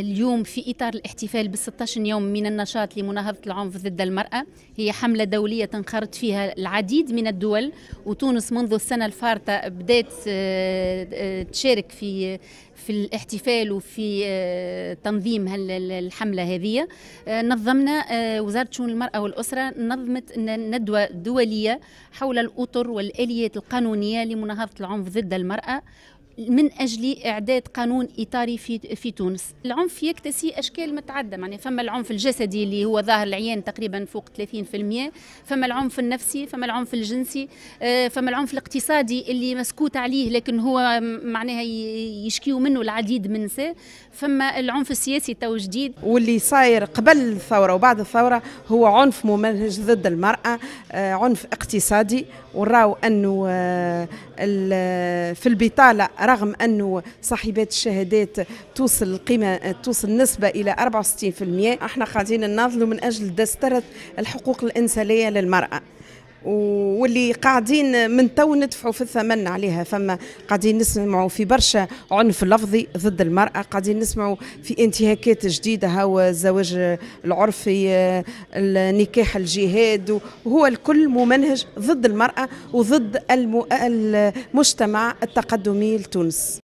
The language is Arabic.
اليوم في إطار الاحتفال ب 16 يوم من النشاط لمناهضة العنف ضد المرأة هي حملة دولية تنخرط فيها العديد من الدول وتونس منذ السنة الفارطة بدأت آه، آه، تشارك في في الاحتفال وفي آه، تنظيم الحملة هذه نظمنا وزارة شؤون المرأة والأسرة نظمت ندوة دولية حول الأطر والآليات القانونية لمناهضة العنف ضد المرأة من اجل اعداد قانون اطاري في في تونس العنف يكتسي اشكال متعدده يعني فما العنف الجسدي اللي هو ظاهر العيان تقريبا فوق 30% فما العنف النفسي فما العنف الجنسي آه، فما العنف الاقتصادي اللي مسكوت عليه لكن هو معناها يشكيو منه العديد من نساء فما العنف السياسي تو جديد واللي صاير قبل الثوره وبعد الثوره هو عنف ممنهج ضد المراه آه، عنف اقتصادي وراو انه آه، في البطاله رغم أنه صاحبات الشهادات توصل القيمة توصل النسبة إلى 64% احنا قاعدين نناضلوا من أجل دسترة الحقوق الإنسانية للمرأة واللي قاعدين من تو ندفعوا في الثمن عليها فما قاعدين نسمعوا في برشا عنف لفظي ضد المرأة قاعدين نسمعوا في انتهاكات جديدة هو الزواج العرفي النكاح الجهاد وهو الكل ممنهج ضد المرأة وضد المجتمع التقدمي لتونس